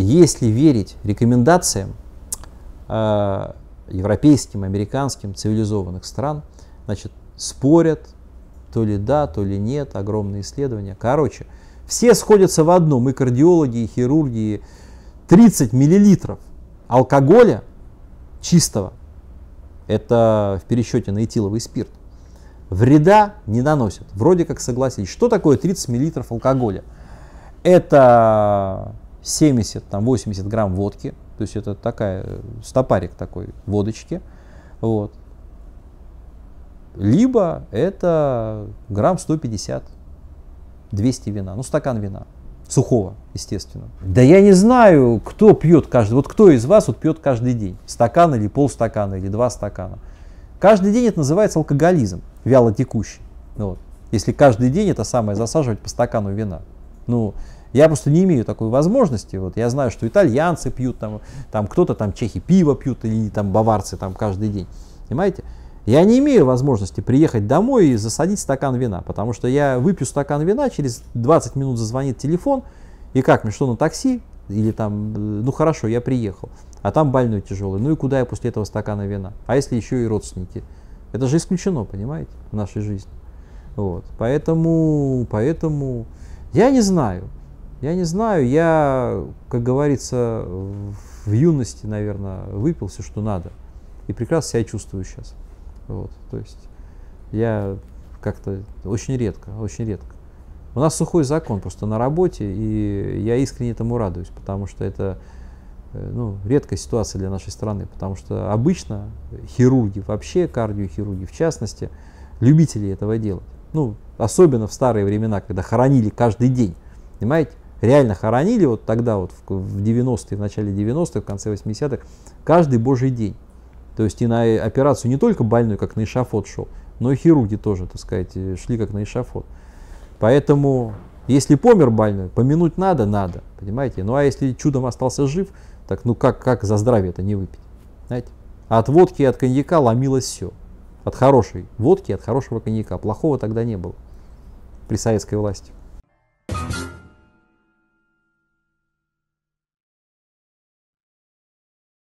если верить рекомендациям э, европейским, американским, цивилизованных стран, значит, спорят, то ли да, то ли нет, огромные исследования. Короче, все сходятся в одном, и кардиологи, и хирурги, 30 миллилитров алкоголя чистого, это в пересчете на этиловый спирт, вреда не наносит. Вроде как согласились. Что такое 30 миллилитров алкоголя? Это 70, там 80 грамм водки, то есть это такая э, стопарик такой водочки, вот. Либо это грамм 150, 200 вина, ну стакан вина, сухого, естественно. Да я не знаю, кто пьет каждый, вот кто из вас вот пьет каждый день, стакан или полстакана, или два стакана. Каждый день это называется алкоголизм, вяло текущий. Вот. Если каждый день это самое засаживать по стакану вина. Ну, я просто не имею такой возможности. Вот я знаю, что итальянцы пьют, там, там кто-то там чехи пиво пьют или там баварцы там каждый день. Понимаете? Я не имею возможности приехать домой и засадить стакан вина, потому что я выпью стакан вина, через 20 минут зазвонит телефон, и как мне, что на такси? Или там, э, ну хорошо, я приехал, а там больной тяжелый, ну и куда я после этого стакана вина? А если еще и родственники? Это же исключено, понимаете, в нашей жизни. Вот. Поэтому, поэтому я не знаю. Я не знаю, я, как говорится, в юности, наверное, выпил все, что надо. И прекрасно себя чувствую сейчас. Вот, то есть я как-то очень редко, очень редко. У нас сухой закон просто на работе, и я искренне этому радуюсь, потому что это э, ну, редкая ситуация для нашей страны, потому что обычно хирурги, вообще кардиохирурги в частности, любители этого делать. Ну, особенно в старые времена, когда хоронили каждый день. Понимаете? реально хоронили вот тогда, вот в 90-е, в начале 90-х, в конце 80-х, каждый божий день. То есть и на э, операцию не только больной, как на эшафот шел, но и хирурги тоже, так сказать, э, шли как на эшафот. Поэтому, если помер больной, помянуть надо, надо, понимаете? Ну а если чудом остался жив, так ну как, как за здравие это не выпить, знаете? А от водки и от коньяка ломилось все. От хорошей водки, от хорошего коньяка. Плохого тогда не было при советской власти.